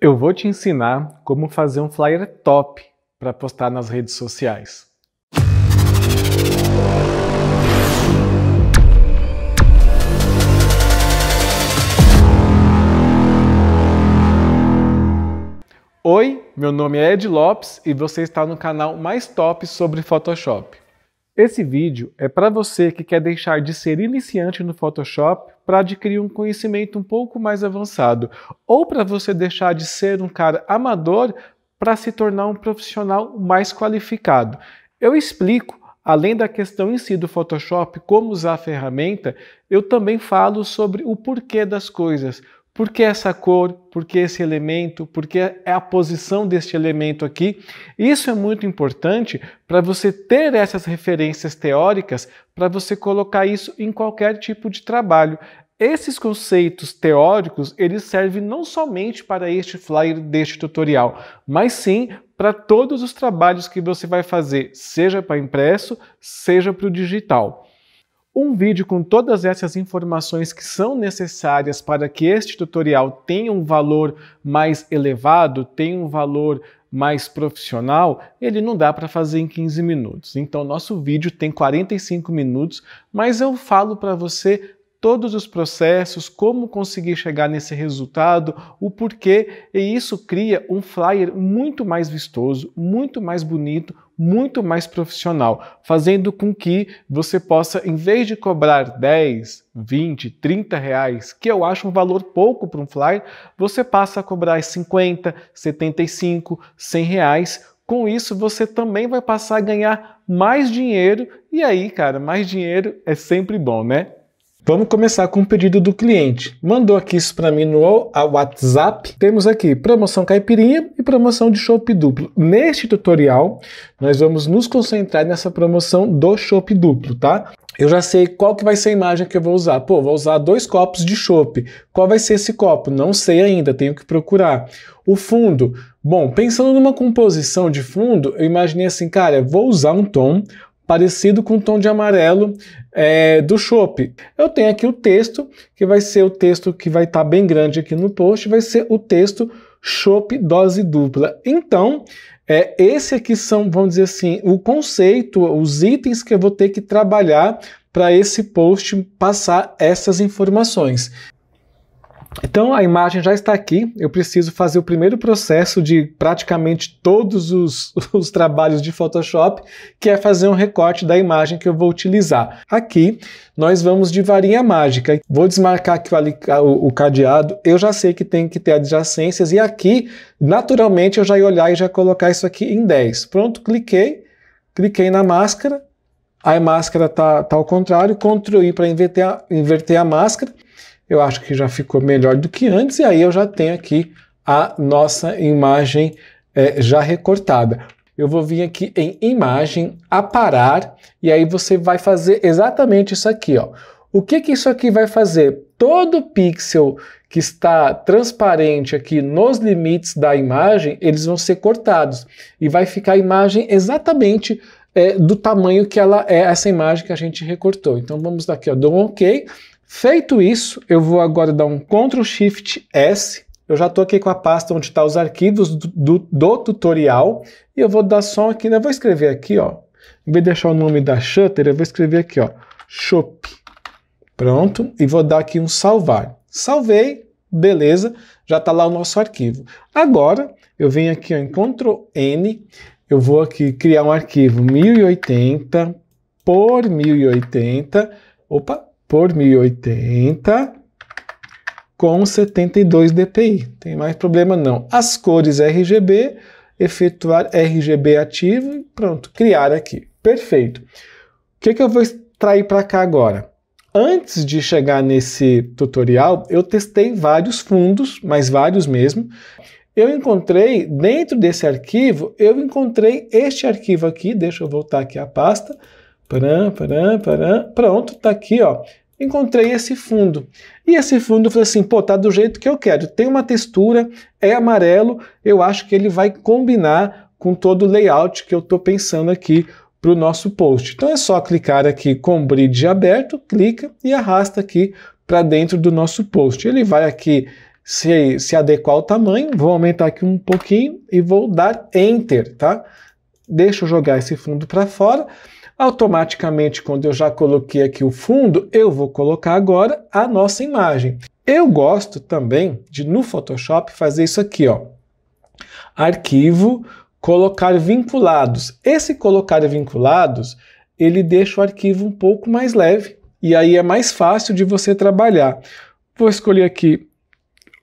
Eu vou te ensinar como fazer um flyer top para postar nas redes sociais. Oi, meu nome é Ed Lopes e você está no canal mais top sobre Photoshop. Esse vídeo é para você que quer deixar de ser iniciante no Photoshop para adquirir um conhecimento um pouco mais avançado, ou para você deixar de ser um cara amador para se tornar um profissional mais qualificado. Eu explico, além da questão em si do Photoshop, como usar a ferramenta, eu também falo sobre o porquê das coisas, por que essa cor? Por que esse elemento? Por que é a posição deste elemento aqui? Isso é muito importante para você ter essas referências teóricas para você colocar isso em qualquer tipo de trabalho. Esses conceitos teóricos, eles servem não somente para este flyer deste tutorial, mas sim para todos os trabalhos que você vai fazer, seja para impresso, seja para o digital. Um vídeo com todas essas informações que são necessárias para que este tutorial tenha um valor mais elevado, tenha um valor mais profissional, ele não dá para fazer em 15 minutos. Então, nosso vídeo tem 45 minutos, mas eu falo para você todos os processos, como conseguir chegar nesse resultado, o porquê, e isso cria um flyer muito mais vistoso, muito mais bonito, muito mais profissional, fazendo com que você possa, em vez de cobrar 10, 20, 30 reais, que eu acho um valor pouco para um flyer, você passa a cobrar 50, 75, 100 reais. Com isso, você também vai passar a ganhar mais dinheiro, e aí, cara, mais dinheiro é sempre bom, né? Vamos começar com o um pedido do cliente. Mandou aqui isso para mim no WhatsApp. Temos aqui promoção caipirinha e promoção de chopp duplo. Neste tutorial, nós vamos nos concentrar nessa promoção do chopp duplo, tá? Eu já sei qual que vai ser a imagem que eu vou usar. Pô, vou usar dois copos de chopp. Qual vai ser esse copo? Não sei ainda, tenho que procurar. O fundo. Bom, pensando numa composição de fundo, eu imaginei assim, cara, vou usar um tom parecido com o tom de amarelo é, do chopp. Eu tenho aqui o texto, que vai ser o texto que vai estar tá bem grande aqui no post, vai ser o texto chopp dose dupla. Então, é, esse aqui são, vamos dizer assim, o conceito, os itens que eu vou ter que trabalhar para esse post passar essas informações. Então a imagem já está aqui, eu preciso fazer o primeiro processo de praticamente todos os, os, trabalhos de Photoshop, que é fazer um recorte da imagem que eu vou utilizar. Aqui nós vamos de varinha mágica, vou desmarcar aqui o, o cadeado, eu já sei que tem que ter adjacências e aqui naturalmente eu já ia olhar e já colocar isso aqui em 10. Pronto, cliquei, cliquei na máscara, a máscara está tá ao contrário, Ctrl I para inverter, inverter a máscara, eu acho que já ficou melhor do que antes, e aí eu já tenho aqui a nossa imagem é, já recortada. Eu vou vir aqui em imagem, aparar, e aí você vai fazer exatamente isso aqui, ó. O que que isso aqui vai fazer? Todo pixel que está transparente aqui nos limites da imagem, eles vão ser cortados e vai ficar a imagem exatamente é, do tamanho que ela é essa imagem que a gente recortou. Então vamos daqui, ó, dou um OK, Feito isso, eu vou agora dar um Ctrl Shift S. Eu já estou aqui com a pasta onde está os arquivos do, do, do, tutorial e eu vou dar só aqui, né? Eu vou escrever aqui, ó. Em vez de deixar o nome da shutter, eu vou escrever aqui, ó, shop. Pronto, e vou dar aqui um salvar. Salvei, beleza, já está lá o nosso arquivo. Agora, eu venho aqui ó, em Ctrl N, eu vou aqui criar um arquivo 1080 por 1080. Opa, por 1080 com 72 dpi. Tem mais problema não. As cores RGB, efetuar RGB ativo e pronto, criar aqui. Perfeito. O que, que eu vou extrair para cá agora? Antes de chegar nesse tutorial, eu testei vários fundos, mas vários mesmo. Eu encontrei, dentro desse arquivo, eu encontrei este arquivo aqui, deixa eu voltar aqui a pasta, Pronto, tá aqui, ó encontrei esse fundo. E esse fundo eu falei assim, pô, tá do jeito que eu quero. Tem uma textura, é amarelo, eu acho que ele vai combinar com todo o layout que eu estou pensando aqui para o nosso post. Então é só clicar aqui com bridge aberto, clica e arrasta aqui para dentro do nosso post. Ele vai aqui se, se adequar ao tamanho, vou aumentar aqui um pouquinho e vou dar Enter, tá? Deixa eu jogar esse fundo para fora automaticamente quando eu já coloquei aqui o fundo, eu vou colocar agora a nossa imagem. Eu gosto também de no Photoshop fazer isso aqui, ó. Arquivo, colocar vinculados. Esse colocar vinculados, ele deixa o arquivo um pouco mais leve e aí é mais fácil de você trabalhar. Vou escolher aqui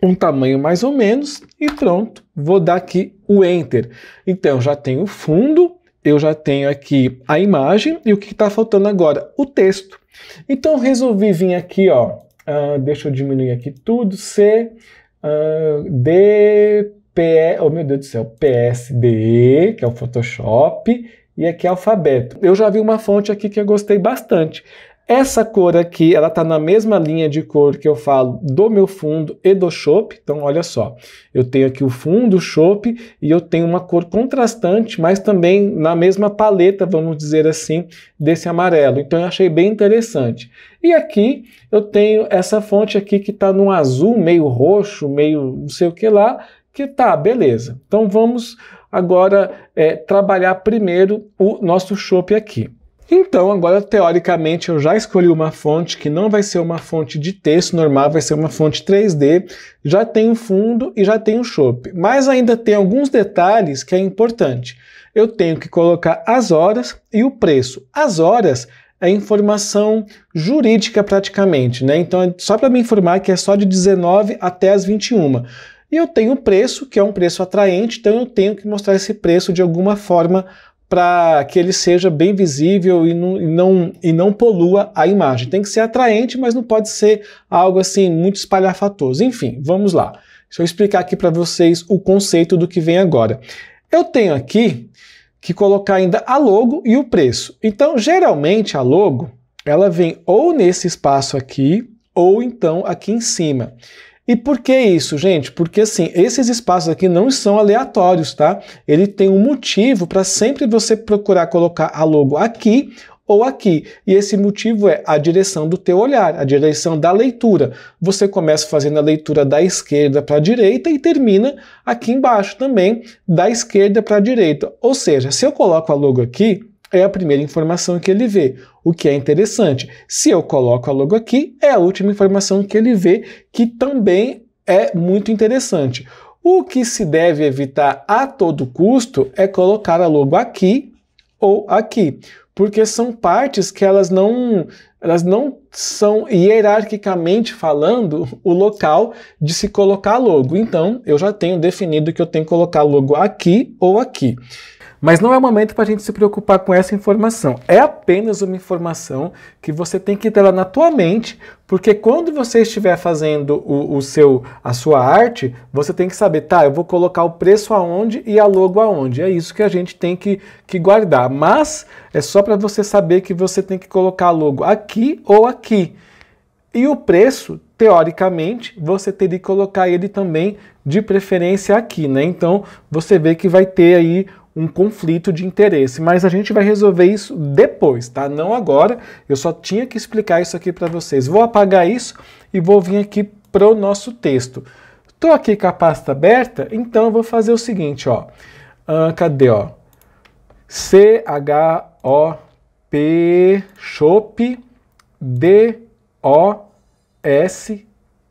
um tamanho mais ou menos e pronto, vou dar aqui o enter. Então já tenho o fundo eu já tenho aqui a imagem e o que está faltando agora? O texto. Então resolvi vir aqui, ó, uh, deixa eu diminuir aqui tudo, C, uh, D, P, oh meu Deus do céu, PSD, que é o Photoshop, e aqui é alfabeto. Eu já vi uma fonte aqui que eu gostei bastante. Essa cor aqui, ela tá na mesma linha de cor que eu falo do meu fundo e do chope. Então, olha só, eu tenho aqui o fundo, o e eu tenho uma cor contrastante, mas também na mesma paleta, vamos dizer assim, desse amarelo. Então, eu achei bem interessante. E aqui, eu tenho essa fonte aqui que tá num azul meio roxo, meio não sei o que lá, que tá, beleza. Então, vamos agora é, trabalhar primeiro o nosso chope aqui. Então, agora teoricamente eu já escolhi uma fonte que não vai ser uma fonte de texto normal, vai ser uma fonte 3D, já tem o fundo e já tem o chope. Mas ainda tem alguns detalhes que é importante. Eu tenho que colocar as horas e o preço. As horas é informação jurídica praticamente, né? Então, é só para me informar que é só de 19 até as 21. E eu tenho o preço, que é um preço atraente, então eu tenho que mostrar esse preço de alguma forma para que ele seja bem visível e não, e, não, e não polua a imagem. Tem que ser atraente, mas não pode ser algo assim muito espalhafatoso. Enfim, vamos lá. Deixa eu explicar aqui para vocês o conceito do que vem agora. Eu tenho aqui que colocar ainda a logo e o preço. Então, geralmente a logo, ela vem ou nesse espaço aqui ou então aqui em cima. E por que isso, gente? Porque assim, esses espaços aqui não são aleatórios, tá? Ele tem um motivo para sempre você procurar colocar a logo aqui ou aqui. E esse motivo é a direção do teu olhar, a direção da leitura. Você começa fazendo a leitura da esquerda para a direita e termina aqui embaixo também, da esquerda para a direita. Ou seja, se eu coloco a logo aqui, é a primeira informação que ele vê, o que é interessante. Se eu coloco a logo aqui, é a última informação que ele vê, que também é muito interessante. O que se deve evitar a todo custo é colocar a logo aqui ou aqui, porque são partes que elas não elas não são hierarquicamente falando o local de se colocar logo. Então, eu já tenho definido que eu tenho que colocar logo aqui ou aqui. Mas não é o momento para a gente se preocupar com essa informação. É apenas uma informação que você tem que ter lá na tua mente, porque quando você estiver fazendo o, o seu, a sua arte, você tem que saber, tá, eu vou colocar o preço aonde e a logo aonde. É isso que a gente tem que, que guardar. Mas é só para você saber que você tem que colocar a logo aqui ou aqui. E o preço, teoricamente, você teria que colocar ele também de preferência aqui, né? Então você vê que vai ter aí um conflito de interesse, mas a gente vai resolver isso depois, tá? Não agora. Eu só tinha que explicar isso aqui para vocês. Vou apagar isso e vou vir aqui para o nosso texto. Estou aqui com a pasta aberta, então eu vou fazer o seguinte, ó. Uh, cadê, ó? C H O P Shop D O S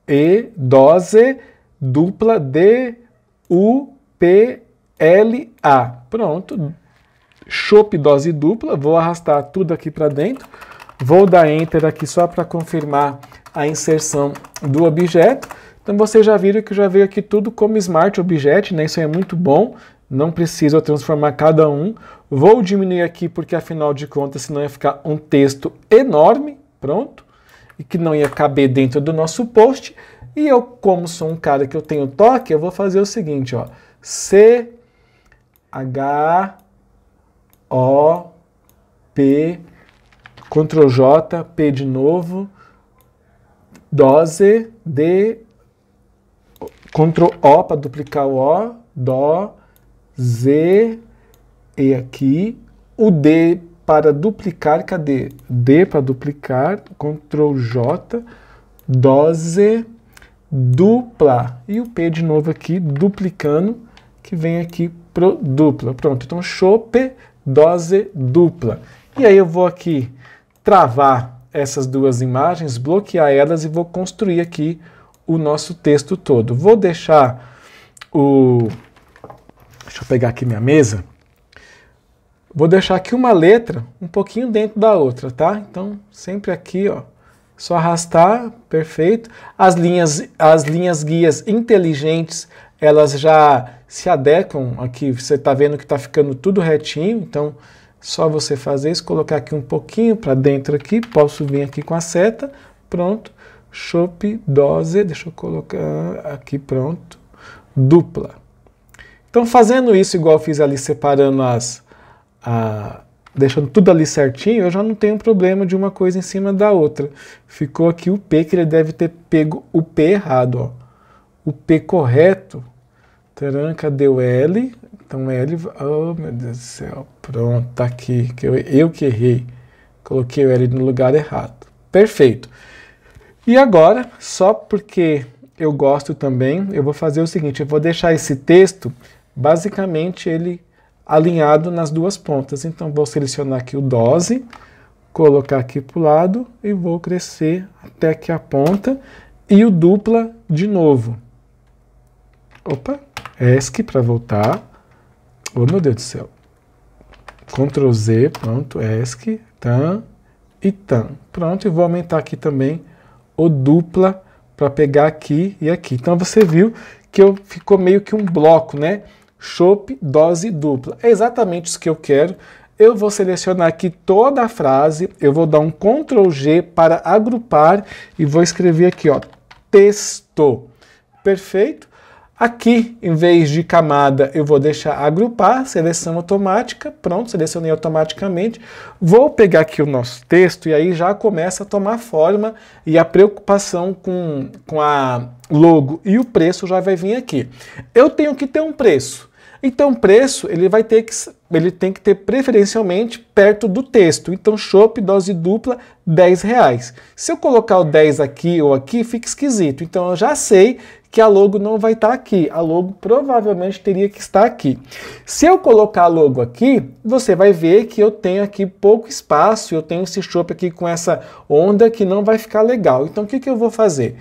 E dose dupla D U P L a. Pronto. Chope dose dupla. Vou arrastar tudo aqui para dentro. Vou dar Enter aqui só para confirmar a inserção do objeto. Então vocês já viram que já veio aqui tudo como Smart Object, né? Isso é muito bom. Não preciso transformar cada um. Vou diminuir aqui porque afinal de contas senão ia ficar um texto enorme. Pronto. E que não ia caber dentro do nosso post. E eu, como sou um cara que eu tenho toque, eu vou fazer o seguinte, ó. C H, O, P, Ctrl J, P de novo, dose, D, Ctrl O para duplicar o O, Dó, Z, E aqui, o D para duplicar, cadê? D para duplicar, Ctrl J, dose, dupla, e o P de novo aqui, duplicando, que vem aqui pro dupla Pronto, então chope, dose dupla. E aí eu vou aqui travar essas duas imagens, bloquear elas e vou construir aqui o nosso texto todo. Vou deixar o... Deixa eu pegar aqui minha mesa. Vou deixar aqui uma letra um pouquinho dentro da outra, tá? Então, sempre aqui, ó. Só arrastar, perfeito. As linhas, as linhas guias inteligentes elas já se adequam aqui. Você está vendo que está ficando tudo retinho, então só você fazer isso, colocar aqui um pouquinho para dentro aqui, posso vir aqui com a seta, pronto. chope dose, deixa eu colocar aqui, pronto, dupla. Então fazendo isso igual eu fiz ali, separando as, a, deixando tudo ali certinho, eu já não tenho problema de uma coisa em cima da outra. Ficou aqui o P, que ele deve ter pego o P errado, ó. O P correto Taranca deu L, então L, oh meu Deus do céu, pronto, tá aqui, que eu, eu que errei, coloquei o L no lugar errado, perfeito. E agora, só porque eu gosto também, eu vou fazer o seguinte, eu vou deixar esse texto, basicamente ele alinhado nas duas pontas, então vou selecionar aqui o dose, colocar aqui para o lado e vou crescer até aqui a ponta e o dupla de novo. Opa, ESC para voltar. Oh, meu Deus do céu. Ctrl Z, pronto, ESC, Tan e tan. Pronto, e vou aumentar aqui também o dupla para pegar aqui e aqui. Então você viu que eu, ficou meio que um bloco, né? Chope, dose dupla. É exatamente isso que eu quero. Eu vou selecionar aqui toda a frase, eu vou dar um Ctrl G para agrupar e vou escrever aqui, ó, texto. Perfeito? Aqui, em vez de camada, eu vou deixar agrupar, seleção automática, pronto, selecionei automaticamente. Vou pegar aqui o nosso texto e aí já começa a tomar forma e a preocupação com, com a logo e o preço já vai vir aqui. Eu tenho que ter um preço. Então, o preço ele vai ter que ele tem que ter preferencialmente perto do texto. Então, chopp dose dupla, 10 reais. Se eu colocar o 10 aqui ou aqui, fica esquisito. Então, eu já sei que a logo não vai estar tá aqui. A logo provavelmente teria que estar aqui. Se eu colocar a logo aqui, você vai ver que eu tenho aqui pouco espaço, eu tenho esse chopp aqui com essa onda que não vai ficar legal. Então, o que, que eu vou fazer?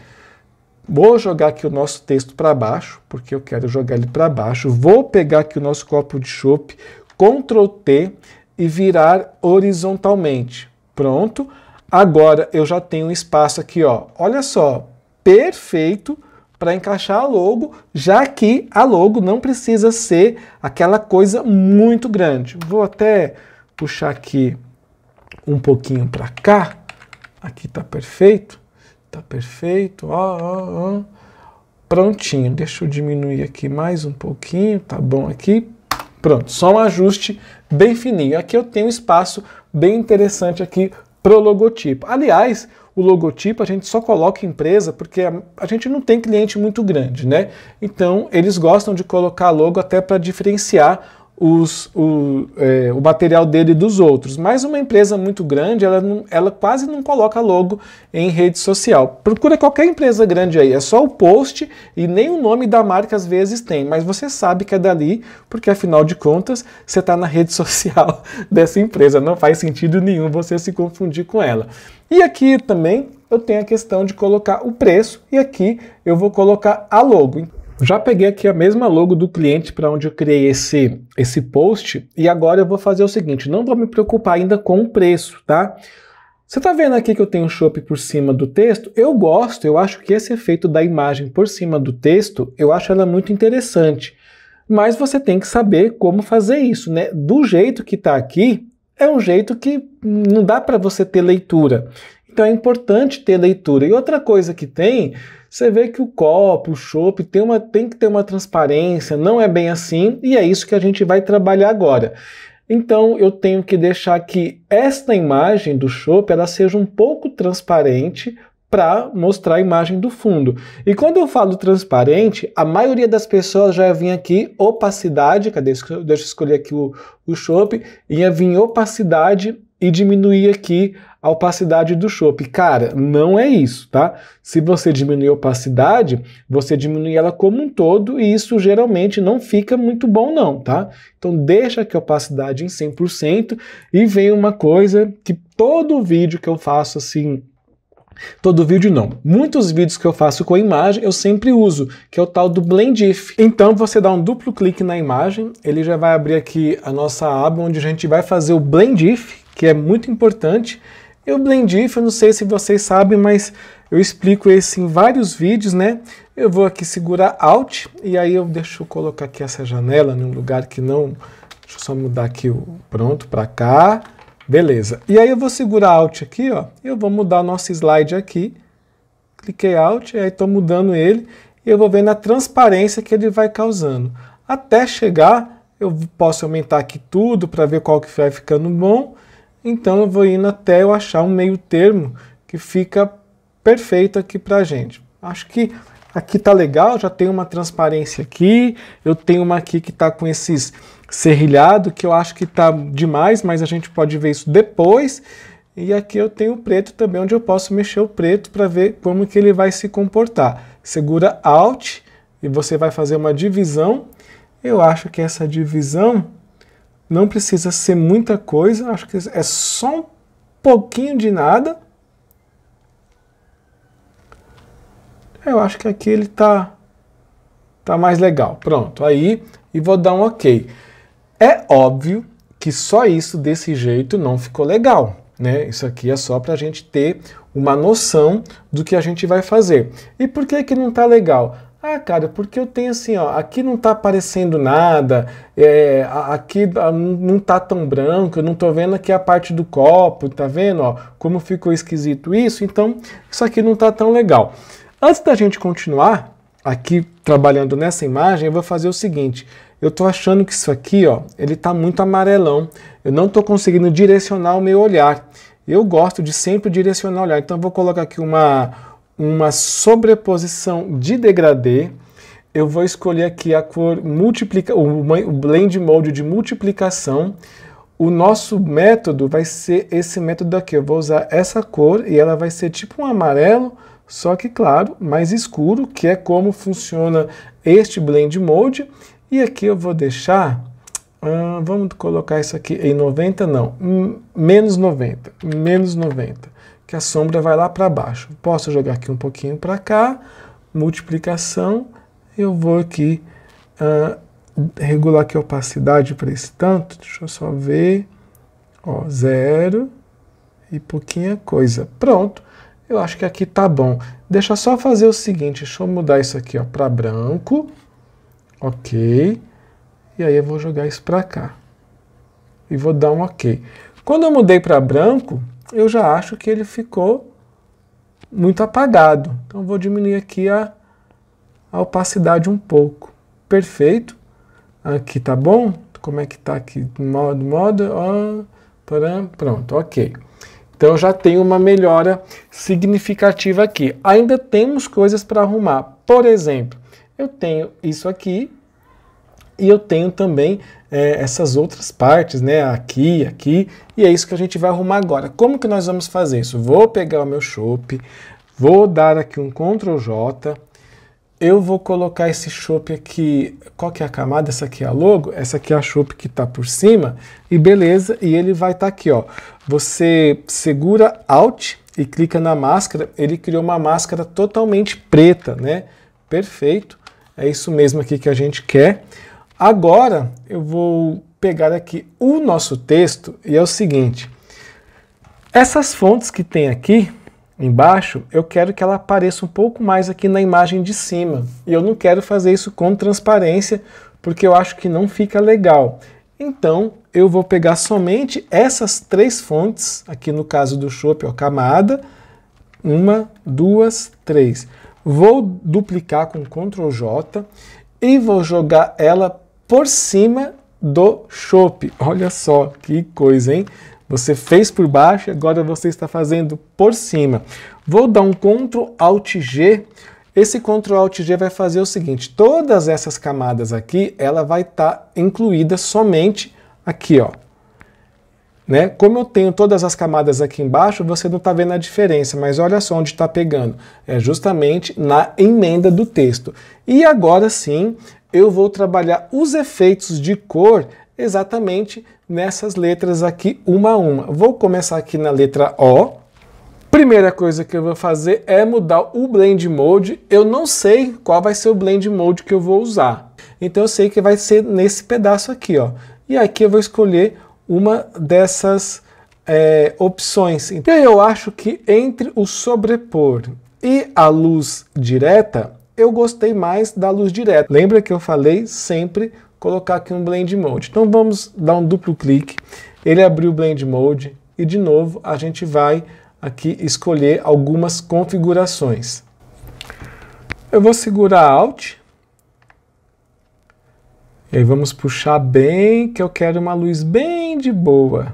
Vou jogar aqui o nosso texto para baixo, porque eu quero jogar ele para baixo. Vou pegar aqui o nosso copo de chope, Ctrl T e virar horizontalmente. Pronto. Agora eu já tenho um espaço aqui, ó. Olha só, perfeito para encaixar a logo, já que a logo não precisa ser aquela coisa muito grande. Vou até puxar aqui um pouquinho para cá. Aqui está perfeito. Tá perfeito, ó, ó, ó. Prontinho, deixa eu diminuir aqui mais um pouquinho, tá bom aqui. Pronto, só um ajuste bem fininho. Aqui eu tenho um espaço bem interessante aqui pro logotipo. Aliás, o logotipo a gente só coloca empresa porque a, gente não tem cliente muito grande, né? Então eles gostam de colocar logo até para diferenciar os, o, é, o, material dele e dos outros. Mas uma empresa muito grande, ela, não, ela quase não coloca logo em rede social. Procura qualquer empresa grande aí, é só o post e nem o nome da marca às vezes tem, mas você sabe que é dali, porque afinal de contas você está na rede social dessa empresa. Não faz sentido nenhum você se confundir com ela. E aqui também eu tenho a questão de colocar o preço e aqui eu vou colocar a logo. Já peguei aqui a mesma logo do cliente para onde eu criei esse, esse post e agora eu vou fazer o seguinte, não vou me preocupar ainda com o preço, tá? Você está vendo aqui que eu tenho shop por cima do texto? Eu gosto, eu acho que esse efeito da imagem por cima do texto, eu acho ela muito interessante. Mas você tem que saber como fazer isso, né? Do jeito que está aqui, é um jeito que não dá para você ter leitura. Então é importante ter leitura. E outra coisa que tem você vê que o copo, o chopp tem, uma, tem que ter uma transparência, não é bem assim, e é isso que a gente vai trabalhar agora. Então eu tenho que deixar que esta imagem do chopp ela seja um pouco transparente para mostrar a imagem do fundo. E quando eu falo transparente, a maioria das pessoas já vinha aqui opacidade, cadê? Deixa eu escolher aqui o, o e ia vir opacidade e diminuir aqui a opacidade do chope. Cara, não é isso, tá? Se você diminuir a opacidade, você diminui ela como um todo e isso geralmente não fica muito bom não, tá? Então deixa aqui a opacidade em 100% e vem uma coisa que todo vídeo que eu faço assim, Todo vídeo não. Muitos vídeos que eu faço com a imagem eu sempre uso, que é o tal do Blend If. Então você dá um duplo clique na imagem, ele já vai abrir aqui a nossa aba onde a gente vai fazer o Blend If, que é muito importante. E o Blendif, eu não sei se vocês sabem, mas eu explico esse em vários vídeos, né? Eu vou aqui segurar Alt e aí eu deixo eu colocar aqui essa janela um lugar que não... Deixa eu só mudar aqui o pronto para cá. Beleza. E aí eu vou segurar Alt aqui, ó. Eu vou mudar o nosso slide aqui. Cliquei Alt, e aí estou mudando ele. E eu vou vendo a transparência que ele vai causando. Até chegar, eu posso aumentar aqui tudo para ver qual que vai ficando bom. Então eu vou indo até eu achar um meio termo que fica perfeito aqui para a gente. Acho que aqui tá legal, já tem uma transparência aqui, eu tenho uma aqui que está com esses serrilhado que eu acho que tá demais, mas a gente pode ver isso depois. E aqui eu tenho o preto também, onde eu posso mexer o preto para ver como que ele vai se comportar. Segura Alt e você vai fazer uma divisão. Eu acho que essa divisão não precisa ser muita coisa, acho que é só um pouquinho de nada. Eu acho que aqui ele tá, tá mais legal. Pronto, aí e vou dar um ok. É óbvio que só isso desse jeito não ficou legal. Né? Isso aqui é só para a gente ter uma noção do que a gente vai fazer. E por que que não está legal? Ah, cara, porque eu tenho assim, ó, aqui não tá aparecendo nada, é, aqui ah, não tá tão branco, eu não tô vendo aqui a parte do copo, tá vendo, ó, como ficou esquisito isso, então isso aqui não tá tão legal. Antes da gente continuar aqui trabalhando nessa imagem, eu vou fazer o seguinte, eu tô achando que isso aqui, ó, ele tá muito amarelão, eu não tô conseguindo direcionar o meu olhar. Eu gosto de sempre direcionar o olhar, então eu vou colocar aqui uma uma sobreposição de degradê. Eu vou escolher aqui a cor multiplica, o blend mode de multiplicação. O nosso método vai ser esse método aqui. Eu vou usar essa cor e ela vai ser tipo um amarelo, só que claro, mais escuro, que é como funciona este blend mode. E aqui eu vou deixar, hum, vamos colocar isso aqui em 90, não, hum, menos 90, menos 90 que a sombra vai lá para baixo. Posso jogar aqui um pouquinho para cá, multiplicação, eu vou aqui uh, regular aqui a opacidade para esse tanto, deixa eu só ver, ó, zero e pouquinha coisa. Pronto, eu acho que aqui tá bom. Deixa só fazer o seguinte, deixa eu mudar isso aqui para branco, ok, e aí eu vou jogar isso para cá. E vou dar um ok. Quando eu mudei para branco, eu já acho que ele ficou muito apagado. Então vou diminuir aqui a, a opacidade um pouco. Perfeito. Aqui tá bom? Como é que tá aqui? Modo, modo, ó, param, pronto, ok. Então já tem uma melhora significativa aqui. Ainda temos coisas para arrumar. Por exemplo, eu tenho isso aqui, e eu tenho também é, essas outras partes, né? Aqui, aqui. E é isso que a gente vai arrumar agora. Como que nós vamos fazer isso? Vou pegar o meu chope, vou dar aqui um Ctrl J, eu vou colocar esse chope aqui, qual que é a camada? Essa aqui é a logo, essa aqui é a chope que está por cima, e beleza, e ele vai estar tá aqui, ó. Você segura Alt e clica na máscara, ele criou uma máscara totalmente preta, né? Perfeito, é isso mesmo aqui que a gente quer. Agora eu vou pegar aqui o nosso texto e é o seguinte. Essas fontes que tem aqui embaixo, eu quero que ela apareça um pouco mais aqui na imagem de cima. E eu não quero fazer isso com transparência, porque eu acho que não fica legal. Então, eu vou pegar somente essas três fontes, aqui no caso do Shop, ó, camada, uma, duas, três. Vou duplicar com Ctrl J e vou jogar ela por cima do chope. Olha só que coisa, hein? Você fez por baixo, agora você está fazendo por cima. Vou dar um Ctrl Alt G. Esse Ctrl Alt G vai fazer o seguinte, todas essas camadas aqui, ela vai estar tá incluída somente aqui, ó. Né? Como eu tenho todas as camadas aqui embaixo, você não está vendo a diferença, mas olha só onde está pegando. É justamente na emenda do texto. E agora sim, eu vou trabalhar os efeitos de cor exatamente nessas letras aqui, uma a uma. Vou começar aqui na letra O. Primeira coisa que eu vou fazer é mudar o Blend Mode. Eu não sei qual vai ser o Blend Mode que eu vou usar. Então eu sei que vai ser nesse pedaço aqui, ó. E aqui eu vou escolher uma dessas é, opções. Então eu acho que entre o sobrepor e a luz direta, eu gostei mais da luz direta. Lembra que eu falei sempre colocar aqui um Blend Mode. Então vamos dar um duplo clique, ele abriu o Blend Mode e de novo a gente vai aqui escolher algumas configurações. Eu vou segurar Alt, e aí vamos puxar bem, que eu quero uma luz bem de boa.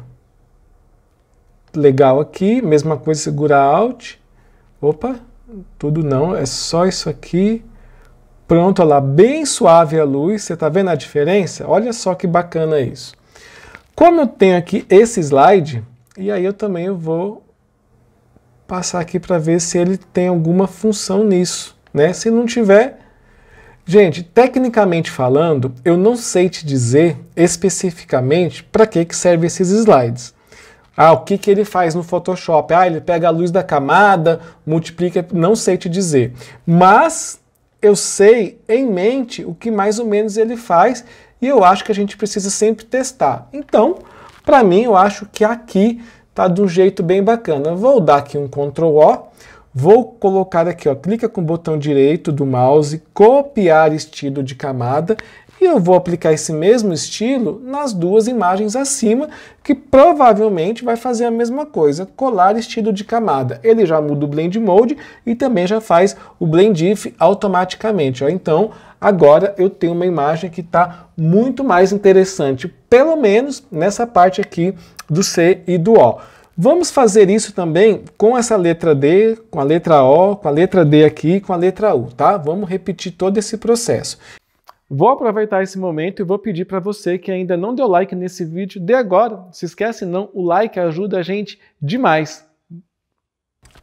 Legal aqui, mesma coisa, segurar Alt, opa, tudo não, é só isso aqui. Pronto, olha lá, bem suave a luz. Você está vendo a diferença? Olha só que bacana isso. Como eu tenho aqui esse slide, e aí eu também vou passar aqui para ver se ele tem alguma função nisso, né? Se não tiver, gente, tecnicamente falando, eu não sei te dizer especificamente para que que serve esses slides. Ah, o que, que ele faz no Photoshop? Ah, ele pega a luz da camada, multiplica, não sei te dizer. Mas eu sei em mente o que mais ou menos ele faz e eu acho que a gente precisa sempre testar. Então, para mim, eu acho que aqui tá de um jeito bem bacana. Vou dar aqui um Ctrl O, vou colocar aqui, ó, clica com o botão direito do mouse, copiar estilo de camada e eu vou aplicar esse mesmo estilo nas duas imagens acima, que provavelmente vai fazer a mesma coisa, colar estilo de camada. Ele já muda o Blend Mode e também já faz o Blend If automaticamente. Ó. Então, agora eu tenho uma imagem que está muito mais interessante, pelo menos nessa parte aqui do C e do O. Vamos fazer isso também com essa letra D, com a letra O, com a letra D aqui, com a letra U, tá? Vamos repetir todo esse processo. Vou aproveitar esse momento e vou pedir para você que ainda não deu like nesse vídeo, dê agora. Se esquece não, o like ajuda a gente demais.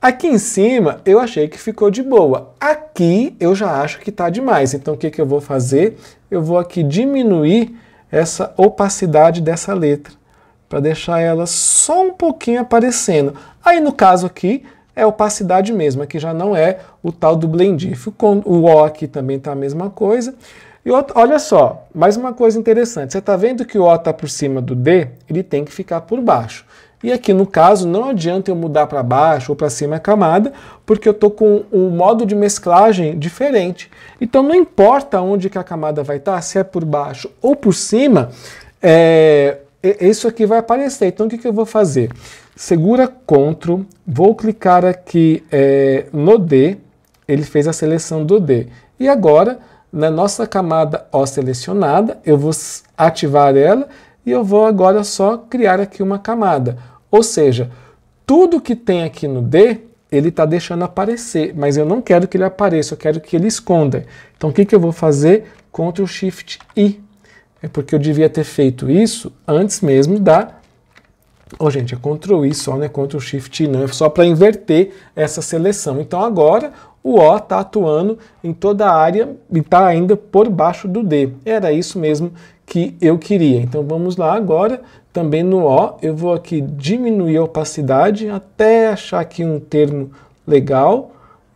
Aqui em cima eu achei que ficou de boa. Aqui eu já acho que está demais. Então o que, que eu vou fazer? Eu vou aqui diminuir essa opacidade dessa letra para deixar ela só um pouquinho aparecendo. Aí no caso aqui é opacidade mesmo, aqui já não é o tal do blendir. O O aqui também está a mesma coisa. E olha só, mais uma coisa interessante. Você está vendo que o O está por cima do D? Ele tem que ficar por baixo. E aqui, no caso, não adianta eu mudar para baixo ou para cima a camada, porque eu estou com um modo de mesclagem diferente. Então, não importa onde que a camada vai estar, tá, se é por baixo ou por cima, é, isso aqui vai aparecer. Então, o que, que eu vou fazer? Segura CTRL, vou clicar aqui é, no D, ele fez a seleção do D. E agora na nossa camada O selecionada, eu vou ativar ela e eu vou agora só criar aqui uma camada. Ou seja, tudo que tem aqui no D, ele está deixando aparecer, mas eu não quero que ele apareça, eu quero que ele esconda. Então o que, que eu vou fazer? Ctrl Shift I. É porque eu devia ter feito isso antes mesmo da oh, gente, é Ctrl I só, né? Ctrl Shift I não, é só para inverter essa seleção. Então agora o O está atuando em toda a área e está ainda por baixo do D. Era isso mesmo que eu queria. Então vamos lá agora, também no O, eu vou aqui diminuir a opacidade até achar aqui um termo legal.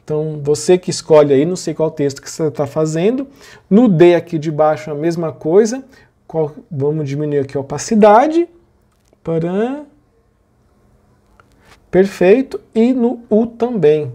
Então você que escolhe aí, não sei qual texto que você está fazendo. No D aqui de baixo a mesma coisa. Qual, vamos diminuir aqui a opacidade Paran. Perfeito. E no U também.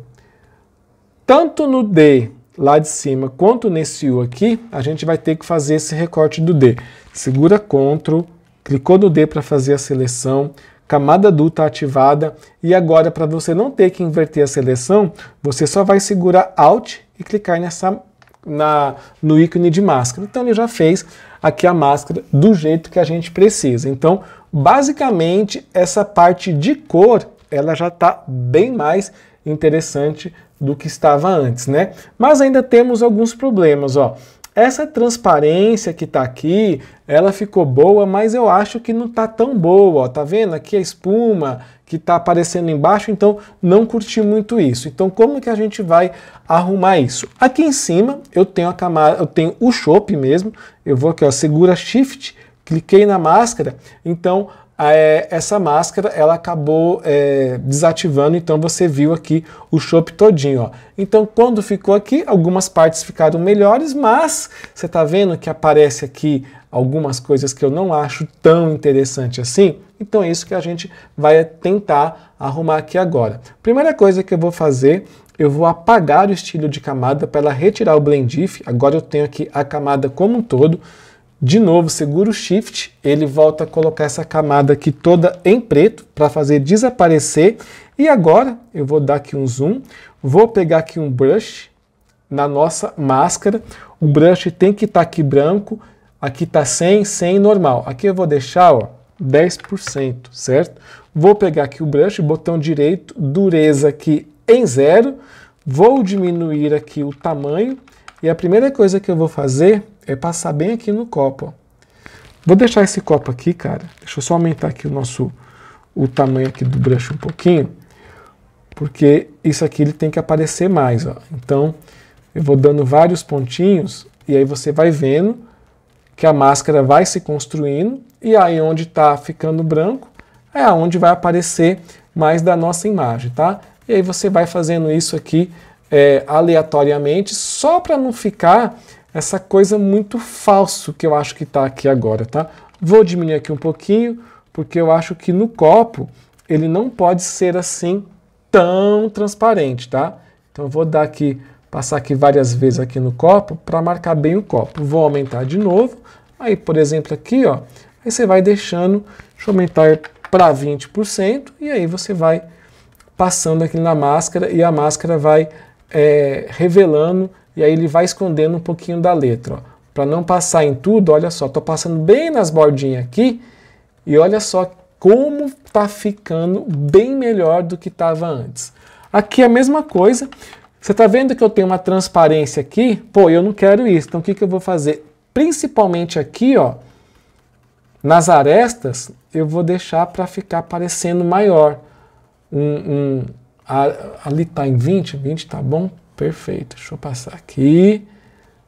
Tanto no D lá de cima quanto nesse U aqui, a gente vai ter que fazer esse recorte do D. Segura CTRL, clicou no D para fazer a seleção, camada do está ativada e agora para você não ter que inverter a seleção, você só vai segurar Alt e clicar nessa na, no ícone de máscara. Então ele já fez aqui a máscara do jeito que a gente precisa. Então Basicamente, essa parte de cor, ela já está bem mais interessante do que estava antes, né? Mas ainda temos alguns problemas, ó. Essa transparência que está aqui, ela ficou boa, mas eu acho que não está tão boa, ó. Tá vendo? Aqui a espuma que está aparecendo embaixo, então não curti muito isso. Então como que a gente vai arrumar isso? Aqui em cima eu tenho a camada, eu tenho o chope mesmo. Eu vou aqui, ó, segura Shift cliquei na máscara, então é, essa máscara ela acabou é, desativando, então você viu aqui o chopp todinho. Ó. Então quando ficou aqui, algumas partes ficaram melhores, mas você está vendo que aparece aqui algumas coisas que eu não acho tão interessante assim? Então é isso que a gente vai tentar arrumar aqui agora. Primeira coisa que eu vou fazer, eu vou apagar o estilo de camada para retirar o Blendif. Agora eu tenho aqui a camada como um todo, de novo, seguro Shift, ele volta a colocar essa camada aqui toda em preto para fazer desaparecer. E agora eu vou dar aqui um zoom, vou pegar aqui um brush na nossa máscara. O brush tem que estar tá aqui branco, aqui está sem, sem normal. Aqui eu vou deixar ó, 10%, certo? Vou pegar aqui o brush, botão direito, dureza aqui em zero. Vou diminuir aqui o tamanho. E a primeira coisa que eu vou fazer é passar bem aqui no copo. Ó. Vou deixar esse copo aqui, cara. Deixa eu só aumentar aqui o nosso o tamanho aqui do brush um pouquinho, porque isso aqui ele tem que aparecer mais, ó. Então, eu vou dando vários pontinhos e aí você vai vendo que a máscara vai se construindo e aí onde está ficando branco é onde vai aparecer mais da nossa imagem, tá? E aí você vai fazendo isso aqui é, aleatoriamente só para não ficar essa coisa muito falso que eu acho que está aqui agora, tá? Vou diminuir aqui um pouquinho, porque eu acho que no copo ele não pode ser assim tão transparente, tá? Então vou dar aqui, passar aqui várias vezes aqui no copo para marcar bem o copo. Vou aumentar de novo. Aí, por exemplo, aqui, ó, aí você vai deixando, deixa eu aumentar para 20% e aí você vai passando aqui na máscara e a máscara vai é, revelando e aí ele vai escondendo um pouquinho da letra. Para não passar em tudo, olha só, estou passando bem nas bordinhas aqui e olha só como está ficando bem melhor do que estava antes. Aqui é a mesma coisa, você está vendo que eu tenho uma transparência aqui? Pô, eu não quero isso, então o que, que eu vou fazer? Principalmente aqui, ó, nas arestas, eu vou deixar para ficar parecendo maior. Um, um, ali está em 20, 20 tá bom, Perfeito, deixa eu passar aqui.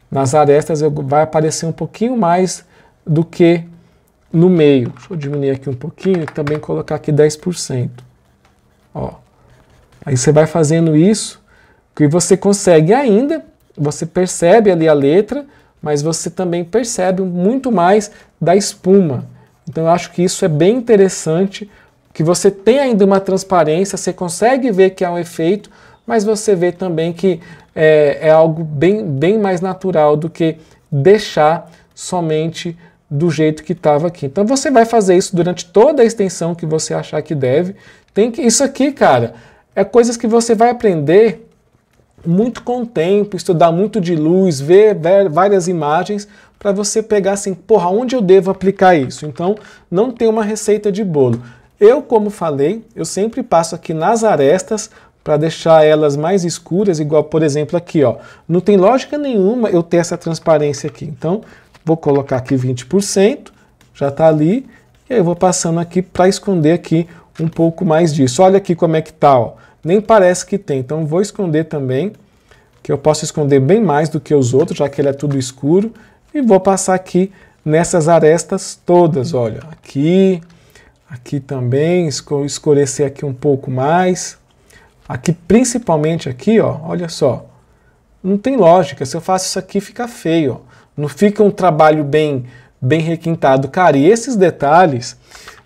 Nas arestas vai aparecer um pouquinho mais do que no meio. Deixa eu diminuir aqui um pouquinho e também colocar aqui 10%. Ó. Aí você vai fazendo isso, que você consegue ainda, você percebe ali a letra, mas você também percebe muito mais da espuma. Então eu acho que isso é bem interessante, que você tem ainda uma transparência, você consegue ver que há é um efeito, mas você vê também que é, é algo bem, bem mais natural do que deixar somente do jeito que estava aqui. Então você vai fazer isso durante toda a extensão que você achar que deve. Tem que isso aqui, cara, é coisas que você vai aprender muito com o tempo, estudar muito de luz, ver, ver várias imagens para você pegar assim, porra, onde eu devo aplicar isso? Então, não tem uma receita de bolo. Eu, como falei, eu sempre passo aqui nas arestas para deixar elas mais escuras, igual por exemplo aqui, ó. Não tem lógica nenhuma eu ter essa transparência aqui. Então, vou colocar aqui 20%, já está ali, e aí eu vou passando aqui para esconder aqui um pouco mais disso. Olha aqui como é que está, ó. Nem parece que tem, então vou esconder também, que eu posso esconder bem mais do que os outros, já que ele é tudo escuro, e vou passar aqui nessas arestas todas, olha, aqui, aqui também, escurecer aqui um pouco mais, Aqui, principalmente aqui, ó, olha só. Não tem lógica. Se eu faço isso aqui, fica feio. Ó. Não fica um trabalho bem, bem requintado. Cara, e esses detalhes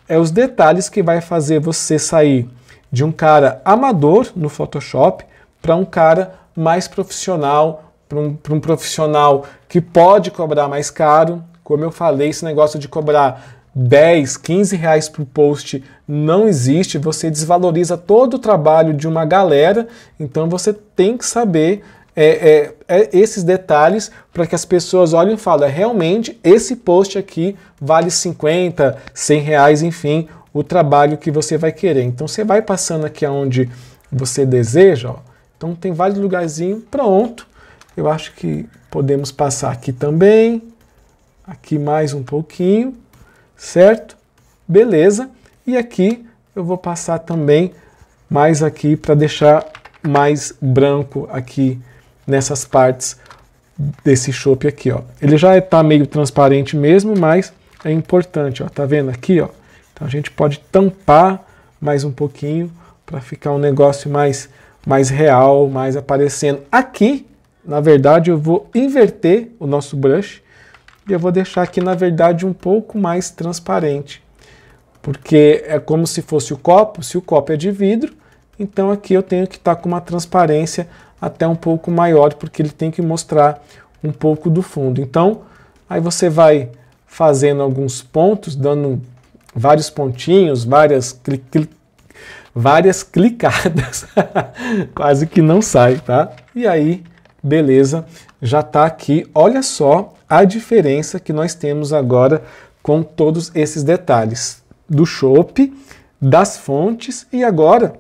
é os detalhes que vai fazer você sair de um cara amador no Photoshop para um cara mais profissional, para um, um profissional que pode cobrar mais caro. Como eu falei, esse negócio de cobrar 10, 15 reais por post não existe, você desvaloriza todo o trabalho de uma galera, então você tem que saber é, é, é esses detalhes para que as pessoas olhem e falem, é, realmente esse post aqui vale 50, 100 reais, enfim, o trabalho que você vai querer. Então você vai passando aqui aonde você deseja, ó. então tem vários lugarzinhos, pronto. Eu acho que podemos passar aqui também, aqui mais um pouquinho, certo? Beleza. E aqui eu vou passar também mais aqui para deixar mais branco aqui nessas partes desse chope aqui, ó. Ele já está meio transparente mesmo, mas é importante, ó. Tá vendo aqui, ó? Então a gente pode tampar mais um pouquinho para ficar um negócio mais mais real, mais aparecendo. Aqui, na verdade, eu vou inverter o nosso brush e eu vou deixar aqui, na verdade, um pouco mais transparente, porque é como se fosse o copo, se o copo é de vidro, então aqui eu tenho que estar tá com uma transparência até um pouco maior, porque ele tem que mostrar um pouco do fundo. Então, aí você vai fazendo alguns pontos, dando vários pontinhos, várias, cli cli várias clicadas, quase que não sai, tá? E aí, beleza, já tá aqui. Olha só a diferença que nós temos agora com todos esses detalhes do chope, das fontes e agora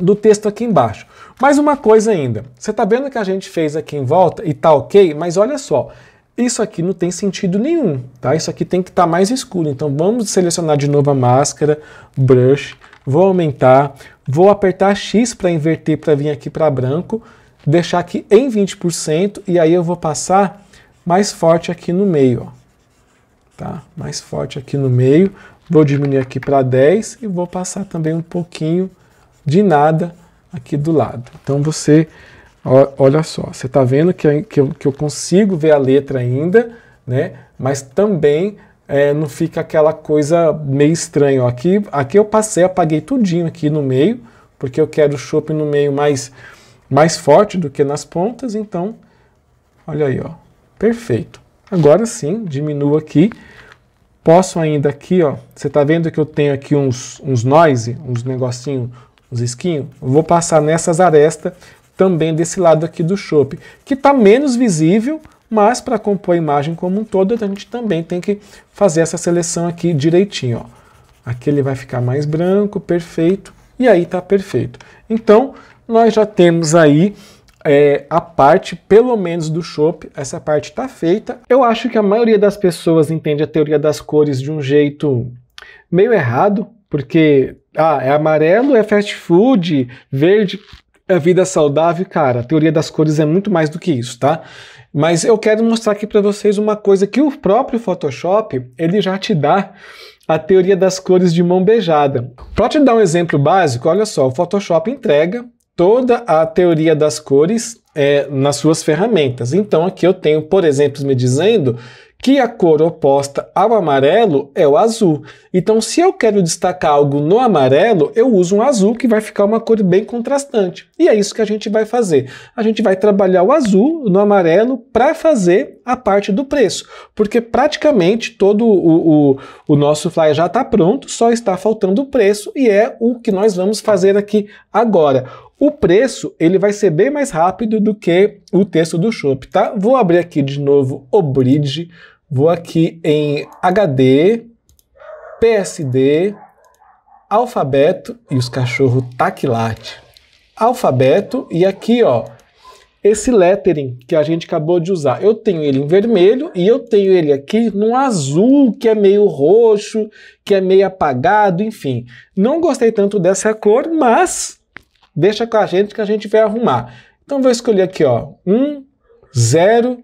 do texto aqui embaixo. Mais uma coisa ainda. Você está vendo que a gente fez aqui em volta e tá ok, mas olha só. Isso aqui não tem sentido nenhum, tá? Isso aqui tem que estar tá mais escuro. Então vamos selecionar de novo a máscara, brush, vou aumentar, vou apertar X para inverter para vir aqui para branco, deixar aqui em 20% e aí eu vou passar mais forte aqui no meio, ó. Tá? Mais forte aqui no meio. Vou diminuir aqui para 10 e vou passar também um pouquinho de nada aqui do lado. Então você, ó, olha só, você está vendo que, que eu, que, eu, consigo ver a letra ainda, né? Mas também é, não fica aquela coisa meio estranha. Ó. Aqui, aqui eu passei, apaguei tudinho aqui no meio, porque eu quero o chope no meio mais, mais forte do que nas pontas, então... Olha aí, ó. Perfeito. Agora sim, diminuo aqui. Posso ainda aqui, ó, você está vendo que eu tenho aqui uns, uns noise, uns negocinho, uns esquinhos? Vou passar nessas arestas também desse lado aqui do chope, que está menos visível, mas para compor a imagem como um todo, a gente também tem que fazer essa seleção aqui direitinho, ó. Aqui ele vai ficar mais branco, perfeito, e aí está perfeito. Então, nós já temos aí é, a parte, pelo menos do chopp, essa parte está feita. Eu acho que a maioria das pessoas entende a teoria das cores de um jeito meio errado, porque ah, é amarelo, é fast food, verde é vida saudável, cara. A teoria das cores é muito mais do que isso, tá? Mas eu quero mostrar aqui para vocês uma coisa que o próprio Photoshop, ele já te dá a teoria das cores de mão beijada. Para te dar um exemplo básico, olha só, o Photoshop entrega toda a teoria das cores é, nas suas ferramentas. Então aqui eu tenho, por exemplo, me dizendo que a cor oposta ao amarelo é o azul. Então, se eu quero destacar algo no amarelo, eu uso um azul que vai ficar uma cor bem contrastante. E é isso que a gente vai fazer. A gente vai trabalhar o azul no amarelo para fazer a parte do preço, porque praticamente todo o, o, o nosso flyer já está pronto, só está faltando o preço e é o que nós vamos fazer aqui agora. O preço ele vai ser bem mais rápido do que o texto do Shop, tá? Vou abrir aqui de novo o Bridge, vou aqui em HD, PSD, alfabeto e os cachorros taquilate. Alfabeto e aqui ó, esse lettering que a gente acabou de usar. Eu tenho ele em vermelho e eu tenho ele aqui no azul que é meio roxo, que é meio apagado, enfim. Não gostei tanto dessa cor, mas Deixa com a gente que a gente vai arrumar. Então vou escolher aqui, ó, 1, 0,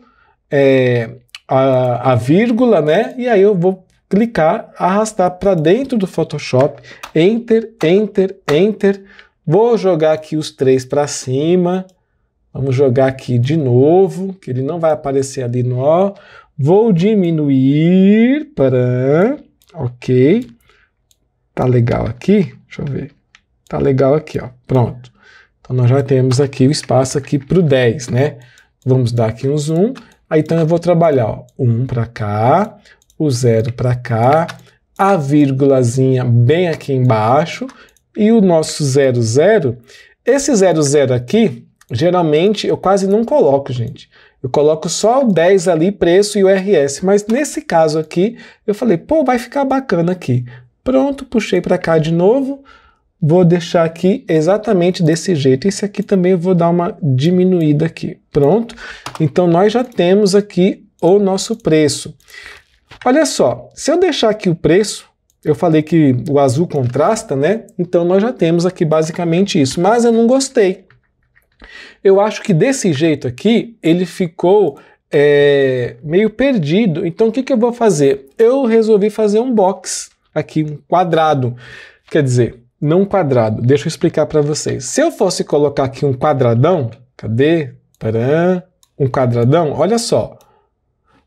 é, a, a vírgula, né? E aí eu vou clicar, arrastar para dentro do Photoshop, Enter, Enter, Enter. Vou jogar aqui os três para cima. Vamos jogar aqui de novo, que ele não vai aparecer ali no. Vou diminuir para. Ok. Tá legal aqui. Deixa eu ver. Tá legal aqui, ó. Pronto. Então nós já temos aqui o espaço aqui para o 10, né? Vamos dar aqui um zoom. Aí então eu vou trabalhar ó, um para cá, o zero para cá, a vírgulazinha bem aqui embaixo e o nosso zero zero. Esse zero zero aqui, geralmente eu quase não coloco, gente. Eu coloco só o 10 ali, preço e o RS, mas nesse caso aqui eu falei, pô, vai ficar bacana aqui. Pronto, puxei para cá de novo, vou deixar aqui exatamente desse jeito. Esse aqui também eu vou dar uma diminuída aqui. Pronto. Então nós já temos aqui o nosso preço. Olha só, se eu deixar aqui o preço, eu falei que o azul contrasta, né? Então nós já temos aqui basicamente isso, mas eu não gostei. Eu acho que desse jeito aqui ele ficou é, meio perdido. Então o que, que eu vou fazer? Eu resolvi fazer um box aqui, um quadrado. Quer dizer, não quadrado. Deixa eu explicar para vocês. Se eu fosse colocar aqui um quadradão, cadê? Tcharam, um quadradão, olha só.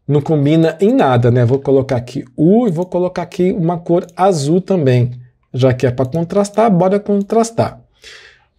Não combina em nada, né? Vou colocar aqui U e vou colocar aqui uma cor azul também. Já que é para contrastar, bora contrastar.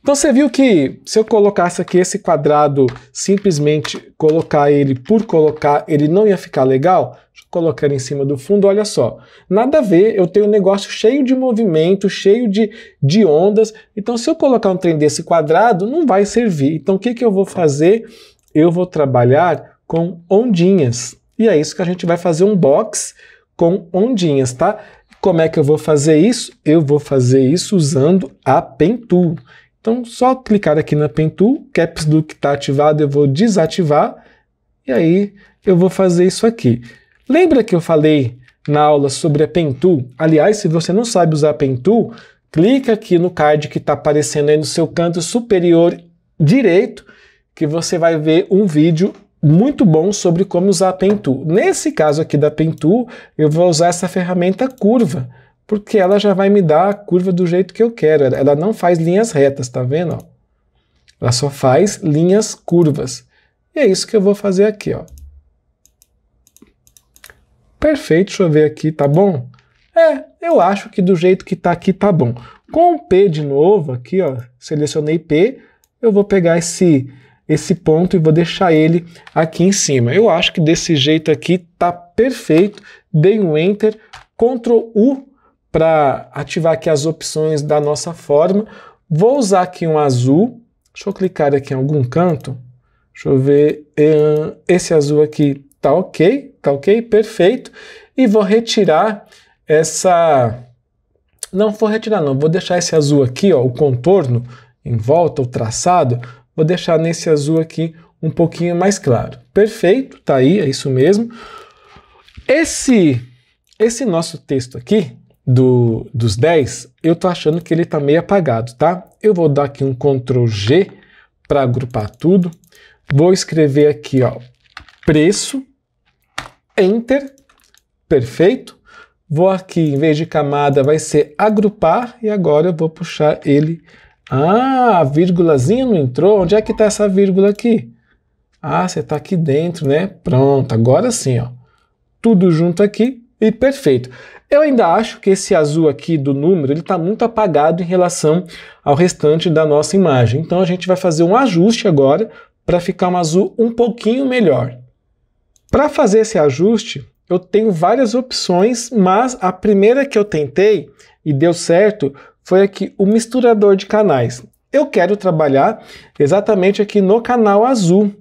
Então você viu que se eu colocasse aqui esse quadrado, simplesmente colocar ele por colocar, ele não ia ficar legal? Deixa eu colocar ele em cima do fundo, olha só. Nada a ver, eu tenho um negócio cheio de movimento, cheio de, de ondas. Então se eu colocar um trem desse quadrado, não vai servir. Então o que, que eu vou fazer? Eu vou trabalhar com ondinhas. E é isso que a gente vai fazer um box com ondinhas, tá? Como é que eu vou fazer isso? Eu vou fazer isso usando a pentu. Então, só clicar aqui na Pen Tool, Caps Lock está ativado, eu vou desativar, e aí eu vou fazer isso aqui. Lembra que eu falei na aula sobre a Pen Tool? Aliás, se você não sabe usar a Pen Tool, clica aqui no card que está aparecendo aí no seu canto superior direito, que você vai ver um vídeo muito bom sobre como usar a Pen Tool. Nesse caso aqui da Pen Tool, eu vou usar essa ferramenta curva porque ela já vai me dar a curva do jeito que eu quero. Ela não faz linhas retas, tá vendo? Ela só faz linhas curvas. E é isso que eu vou fazer aqui, ó. Perfeito, deixa eu ver aqui, tá bom? É, eu acho que do jeito que tá aqui tá bom. Com o P de novo aqui, ó, selecionei P, eu vou pegar esse esse ponto e vou deixar ele aqui em cima. Eu acho que desse jeito aqui tá perfeito. Dei um enter, Ctrl U para ativar aqui as opções da nossa forma. Vou usar aqui um azul. Deixa eu clicar aqui em algum canto. Deixa eu ver. Esse azul aqui tá ok, tá ok, perfeito. E vou retirar essa... Não vou retirar não, vou deixar esse azul aqui, ó, o contorno em volta, o traçado, vou deixar nesse azul aqui um pouquinho mais claro. Perfeito, tá aí, é isso mesmo. Esse, esse nosso texto aqui, do, dos 10, eu tô achando que ele tá meio apagado, tá? Eu vou dar aqui um Ctrl G para agrupar tudo. Vou escrever aqui, ó, preço, Enter, perfeito. Vou aqui, em vez de camada, vai ser agrupar e agora eu vou puxar ele. Ah, a vírgulazinha não entrou? Onde é que tá essa vírgula aqui? Ah, você tá aqui dentro, né? Pronto, agora sim, ó. Tudo junto aqui e perfeito. Eu ainda acho que esse azul aqui do número está muito apagado em relação ao restante da nossa imagem. Então a gente vai fazer um ajuste agora para ficar um azul um pouquinho melhor. Para fazer esse ajuste, eu tenho várias opções, mas a primeira que eu tentei e deu certo foi aqui o misturador de canais. Eu quero trabalhar exatamente aqui no canal azul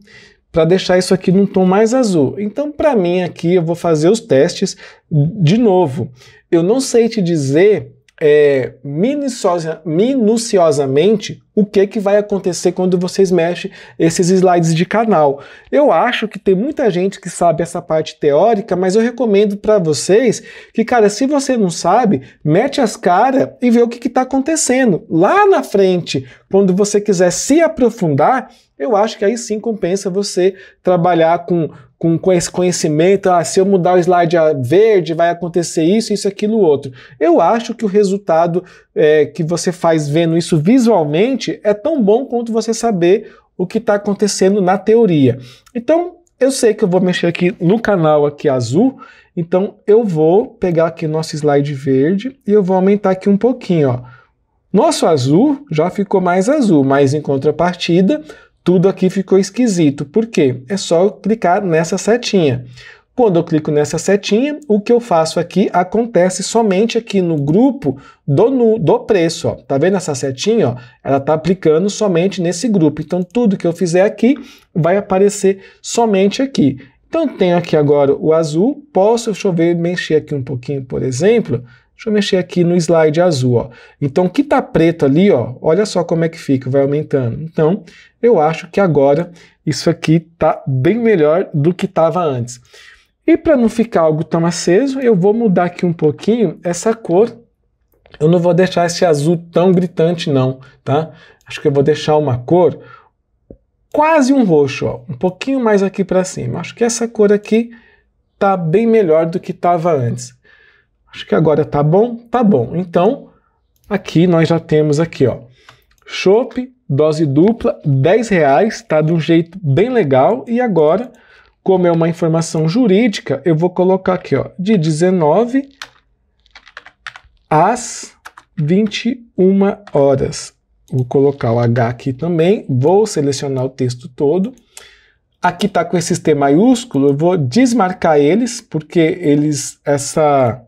para deixar isso aqui num tom mais azul. Então, para mim aqui, eu vou fazer os testes de novo. Eu não sei te dizer é, minuciosa, minuciosamente o que, que vai acontecer quando vocês mexem esses slides de canal. Eu acho que tem muita gente que sabe essa parte teórica, mas eu recomendo para vocês que, cara, se você não sabe, mete as caras e vê o que está acontecendo. Lá na frente, quando você quiser se aprofundar, eu acho que aí sim compensa você trabalhar com com, com esse conhecimento, ah, se eu mudar o slide a verde, vai acontecer isso, isso, aquilo, outro. Eu acho que o resultado é, que você faz vendo isso visualmente é tão bom quanto você saber o que está acontecendo na teoria. Então, eu sei que eu vou mexer aqui no canal aqui azul, então eu vou pegar aqui nosso slide verde e eu vou aumentar aqui um pouquinho, ó. Nosso azul já ficou mais azul, mas em contrapartida, tudo aqui ficou esquisito. Por quê? É só clicar nessa setinha. Quando eu clico nessa setinha, o que eu faço aqui acontece somente aqui no grupo do, no, do preço. Ó. Tá vendo essa setinha? Ó? Ela está aplicando somente nesse grupo. Então, tudo que eu fizer aqui vai aparecer somente aqui. Então, tenho aqui agora o azul. Posso, deixa eu ver, mexer aqui um pouquinho, por exemplo. Deixa eu mexer aqui no slide azul. Ó. Então, o que está preto ali, ó, olha só como é que fica, vai aumentando. Então, eu acho que agora isso aqui está bem melhor do que estava antes. E para não ficar algo tão aceso, eu vou mudar aqui um pouquinho essa cor. Eu não vou deixar esse azul tão gritante não, tá? Acho que eu vou deixar uma cor quase um roxo, ó, um pouquinho mais aqui para cima. Acho que essa cor aqui tá bem melhor do que estava antes. Acho que agora tá bom, tá bom. Então, aqui nós já temos aqui, ó, chope dose dupla, 10 reais, tá de um jeito bem legal. E agora, como é uma informação jurídica, eu vou colocar aqui, ó, de 19 às 21 horas. Vou colocar o H aqui também, vou selecionar o texto todo. Aqui tá com esses T maiúsculo, eu vou desmarcar eles, porque eles, essa,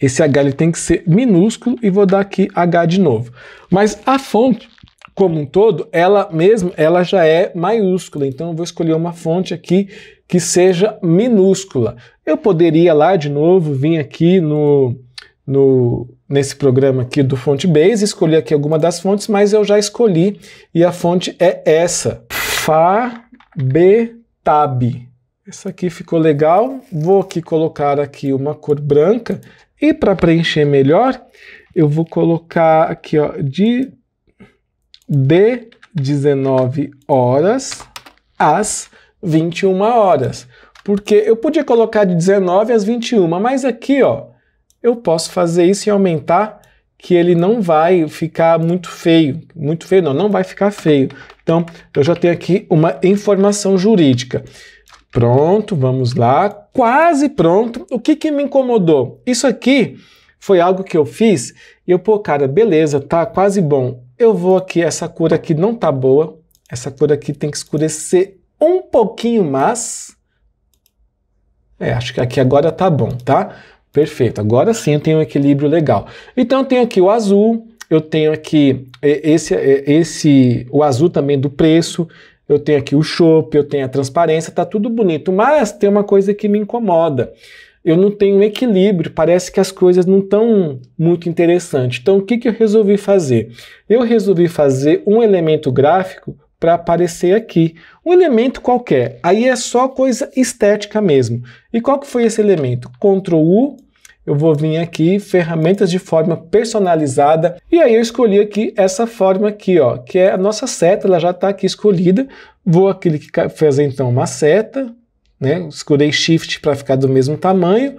esse H ele tem que ser minúsculo, e vou dar aqui H de novo. Mas a fonte como um todo, ela mesmo, ela já é maiúscula. Então eu vou escolher uma fonte aqui que seja minúscula. Eu poderia lá de novo vir aqui no, no nesse programa aqui do Fonte Base, escolher aqui alguma das fontes, mas eu já escolhi e a fonte é essa, Fabetab. Essa aqui ficou legal. Vou aqui colocar aqui uma cor branca e para preencher melhor, eu vou colocar aqui, ó, de de 19 horas às 21 horas. Porque eu podia colocar de 19 às 21, mas aqui, ó, eu posso fazer isso e aumentar que ele não vai ficar muito feio. Muito feio não, não vai ficar feio. Então, eu já tenho aqui uma informação jurídica. Pronto, vamos lá. Quase pronto. O que, que me incomodou? Isso aqui foi algo que eu fiz e eu, pô, cara, beleza, tá quase bom eu vou aqui, essa cor aqui não tá boa, essa cor aqui tem que escurecer um pouquinho mais. É, acho que aqui agora tá bom, tá? Perfeito, agora sim eu tenho um equilíbrio legal. Então eu tenho aqui o azul, eu tenho aqui é, esse, é, esse o azul também do preço, eu tenho aqui o chope, eu tenho a transparência, tá tudo bonito, mas tem uma coisa que me incomoda eu não tenho equilíbrio, parece que as coisas não estão muito interessantes. Então, o que, que eu resolvi fazer? Eu resolvi fazer um elemento gráfico para aparecer aqui. Um elemento qualquer. Aí é só coisa estética mesmo. E qual que foi esse elemento? Ctrl U, eu vou vir aqui, ferramentas de forma personalizada, e aí eu escolhi aqui essa forma aqui, ó, que é a nossa seta, ela já está aqui escolhida. Vou aqui fazer então uma seta, né? Escolhi Shift para ficar do mesmo tamanho.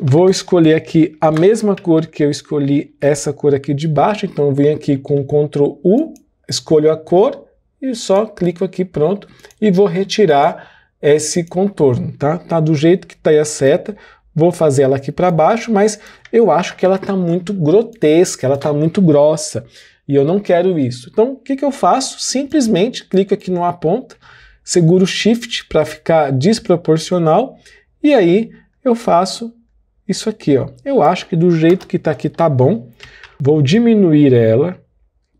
Vou escolher aqui a mesma cor que eu escolhi essa cor aqui de baixo, então eu venho aqui com Ctrl U, escolho a cor e só clico aqui, pronto, e vou retirar esse contorno, tá? Tá do jeito que tá aí a seta, vou fazer ela aqui para baixo, mas eu acho que ela tá muito grotesca, ela tá muito grossa, e eu não quero isso. Então, o que, que eu faço? Simplesmente clico aqui no ponta, seguro shift para ficar desproporcional e aí eu faço isso aqui, ó. Eu acho que do jeito que está aqui tá bom. Vou diminuir ela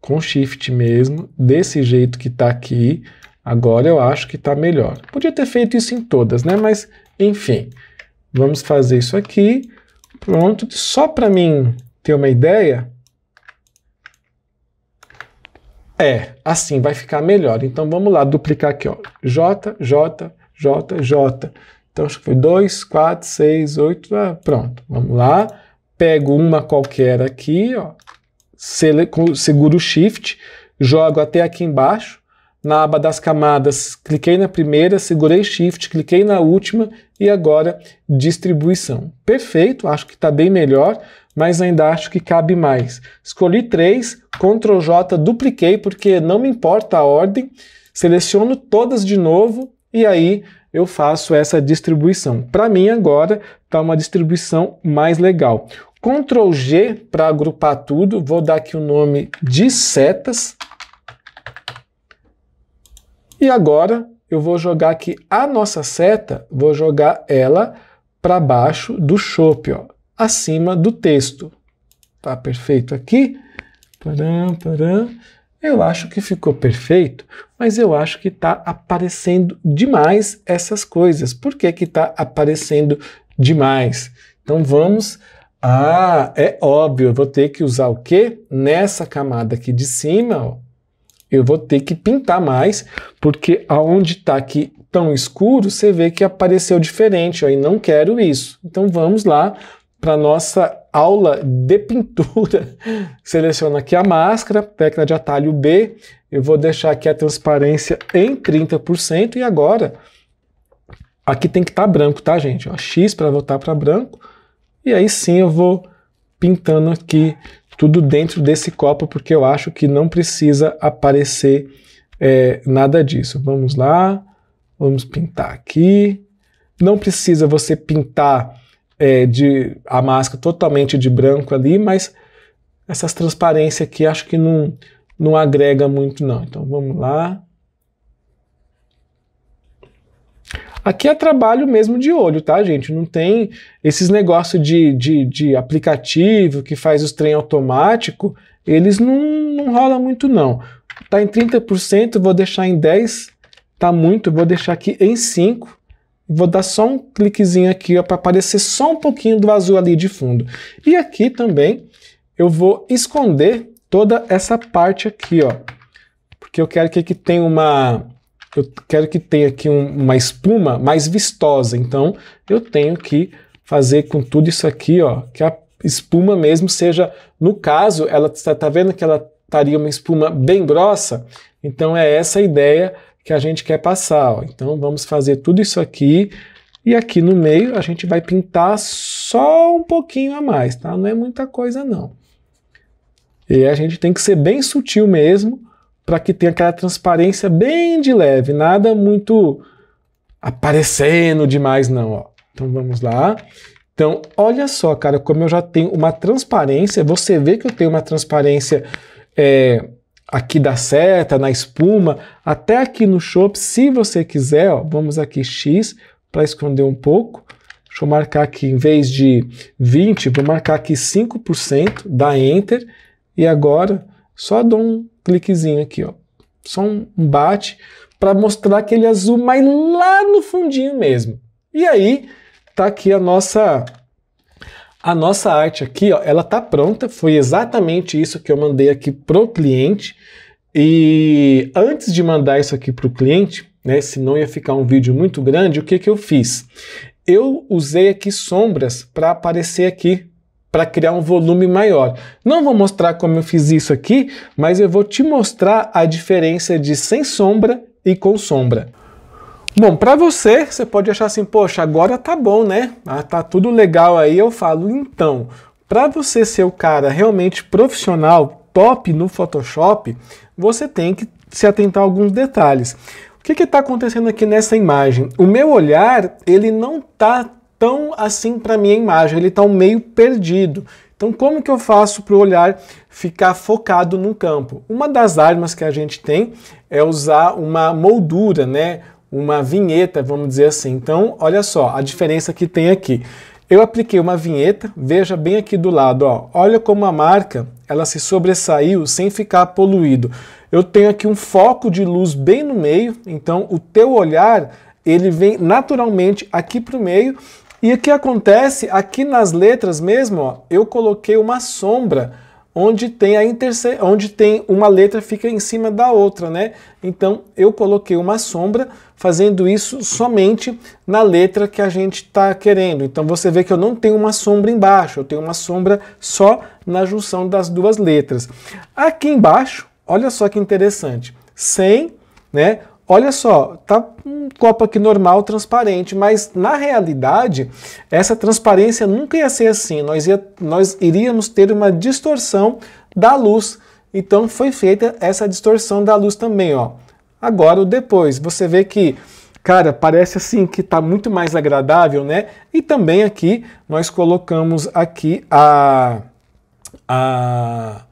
com shift mesmo, desse jeito que está aqui. Agora eu acho que está melhor. Podia ter feito isso em todas, né? Mas enfim, vamos fazer isso aqui. Pronto. Só para mim ter uma ideia, é, assim vai ficar melhor. Então vamos lá, duplicar aqui, ó. J, J, J, J. Então acho que foi 2, 4, 6, 8, pronto. Vamos lá. Pego uma qualquer aqui, ó. Sele, seguro Shift, jogo até aqui embaixo. Na aba das camadas, cliquei na primeira, segurei Shift, cliquei na última e agora distribuição. Perfeito, acho que está bem melhor mas ainda acho que cabe mais. Escolhi três, Ctrl J, dupliquei, porque não me importa a ordem, seleciono todas de novo e aí eu faço essa distribuição. Para mim, agora está uma distribuição mais legal. Ctrl G para agrupar tudo, vou dar aqui o nome de setas. E agora eu vou jogar aqui a nossa seta, vou jogar ela para baixo do chope, ó acima do texto. Tá perfeito aqui. Eu acho que ficou perfeito, mas eu acho que está aparecendo demais essas coisas. Por que que está aparecendo demais? Então vamos... Ah, é óbvio, eu vou ter que usar o quê? Nessa camada aqui de cima, ó, eu vou ter que pintar mais, porque aonde está aqui tão escuro, você vê que apareceu diferente, ó, e não quero isso. Então vamos lá para nossa aula de pintura. Seleciono aqui a máscara, tecla de atalho B, eu vou deixar aqui a transparência em 30% e agora aqui tem que estar tá branco, tá gente? Ó, X para voltar para branco e aí sim eu vou pintando aqui tudo dentro desse copo porque eu acho que não precisa aparecer é, nada disso. Vamos lá, vamos pintar aqui. Não precisa você pintar é, de a máscara totalmente de branco ali, mas essas transparências aqui acho que não, não agrega muito não. Então vamos lá. Aqui é trabalho mesmo de olho, tá, gente? Não tem esses negócios de, de, de aplicativo que faz os trem automático, eles não, não rolam muito, não. Tá em 30%, vou deixar em 10%, tá muito, vou deixar aqui em 5%, Vou dar só um cliquezinho aqui para aparecer só um pouquinho do azul ali de fundo. E aqui também eu vou esconder toda essa parte aqui, ó. Porque eu quero que aqui tenha uma... Eu quero que tenha aqui um, uma espuma mais vistosa. Então, eu tenho que fazer com tudo isso aqui, ó, que a espuma mesmo seja... No caso, ela está tá vendo que ela estaria uma espuma bem grossa? Então, é essa a ideia que a gente quer passar. Ó. Então vamos fazer tudo isso aqui e aqui no meio a gente vai pintar só um pouquinho a mais, tá? Não é muita coisa não. E a gente tem que ser bem sutil mesmo para que tenha aquela transparência bem de leve, nada muito aparecendo demais não, ó. Então vamos lá. Então, olha só, cara, como eu já tenho uma transparência, você vê que eu tenho uma transparência é, aqui da seta, na espuma, até aqui no chopp, se você quiser, ó, vamos aqui X para esconder um pouco. Deixa eu marcar aqui, em vez de 20, vou marcar aqui 5%, dá Enter, e agora só dou um cliquezinho aqui, ó, só um bate, para mostrar aquele é azul mais lá no fundinho mesmo. E aí, tá aqui a nossa a nossa arte aqui, ó, ela tá pronta, foi exatamente isso que eu mandei aqui pro cliente. E antes de mandar isso aqui pro cliente, né, senão ia ficar um vídeo muito grande, o que que eu fiz? Eu usei aqui sombras para aparecer aqui para criar um volume maior. Não vou mostrar como eu fiz isso aqui, mas eu vou te mostrar a diferença de sem sombra e com sombra. Bom, para você, você pode achar assim, poxa, agora tá bom, né? Ah, tá tudo legal aí. Eu falo, então, para você ser o cara realmente profissional, top no Photoshop, você tem que se atentar a alguns detalhes. O que está acontecendo aqui nessa imagem? O meu olhar, ele não tá tão assim para minha imagem, ele está um meio perdido. Então, como que eu faço para o olhar ficar focado no campo? Uma das armas que a gente tem é usar uma moldura, né? uma vinheta, vamos dizer assim. Então, olha só a diferença que tem aqui. Eu apliquei uma vinheta, veja bem aqui do lado, ó. olha como a marca ela se sobressaiu sem ficar poluído. Eu tenho aqui um foco de luz bem no meio, então o teu olhar ele vem naturalmente aqui para o meio. E o que acontece aqui nas letras mesmo, ó, eu coloquei uma sombra onde tem a interse... onde tem uma letra fica em cima da outra, né? Então eu coloquei uma sombra fazendo isso somente na letra que a gente está querendo. Então você vê que eu não tenho uma sombra embaixo, eu tenho uma sombra só na junção das duas letras. Aqui embaixo, olha só que interessante, sem, né? olha só, tá um copo aqui normal, transparente, mas na realidade essa transparência nunca ia ser assim. Nós, ia, nós iríamos ter uma distorção da luz. Então foi feita essa distorção da luz também, ó. Agora o depois, você vê que Cara, parece assim que tá muito mais agradável, né? E também aqui nós colocamos aqui a, a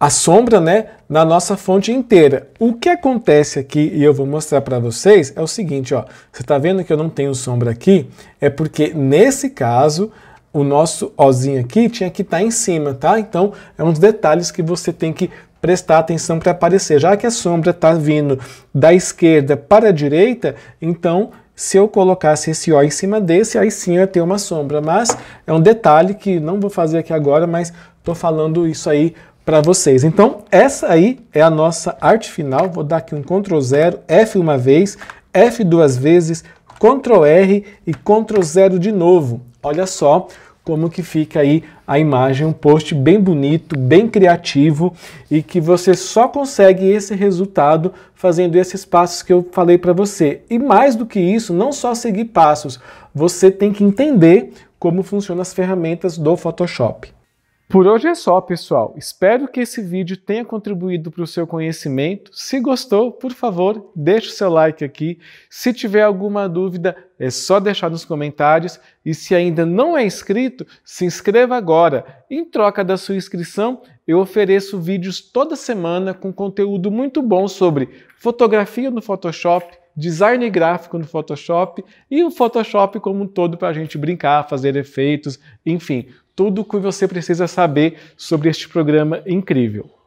a sombra né, na nossa fonte inteira. O que acontece aqui, e eu vou mostrar para vocês, é o seguinte, ó, você está vendo que eu não tenho sombra aqui? É porque, nesse caso, o nosso ozinho aqui tinha que estar tá em cima, tá? Então, é dos detalhes que você tem que prestar atenção para aparecer. Já que a sombra está vindo da esquerda para a direita, então se eu colocasse esse O em cima desse, aí sim eu ia ter uma sombra. Mas é um detalhe que não vou fazer aqui agora, mas estou falando isso aí para vocês. Então, essa aí é a nossa arte final. Vou dar aqui um Ctrl 0, F uma vez, F duas vezes, Ctrl R e Ctrl 0 de novo. Olha só como que fica aí a imagem, um post bem bonito, bem criativo e que você só consegue esse resultado fazendo esses passos que eu falei para você. E mais do que isso, não só seguir passos, você tem que entender como funcionam as ferramentas do Photoshop. Por hoje é só, pessoal. Espero que esse vídeo tenha contribuído para o seu conhecimento. Se gostou, por favor, deixe o seu like aqui. Se tiver alguma dúvida, é só deixar nos comentários. E se ainda não é inscrito, se inscreva agora. Em troca da sua inscrição, eu ofereço vídeos toda semana com conteúdo muito bom sobre fotografia no Photoshop, design gráfico no Photoshop e o Photoshop como um todo para a gente brincar, fazer efeitos, enfim, tudo o que você precisa saber sobre este programa incrível.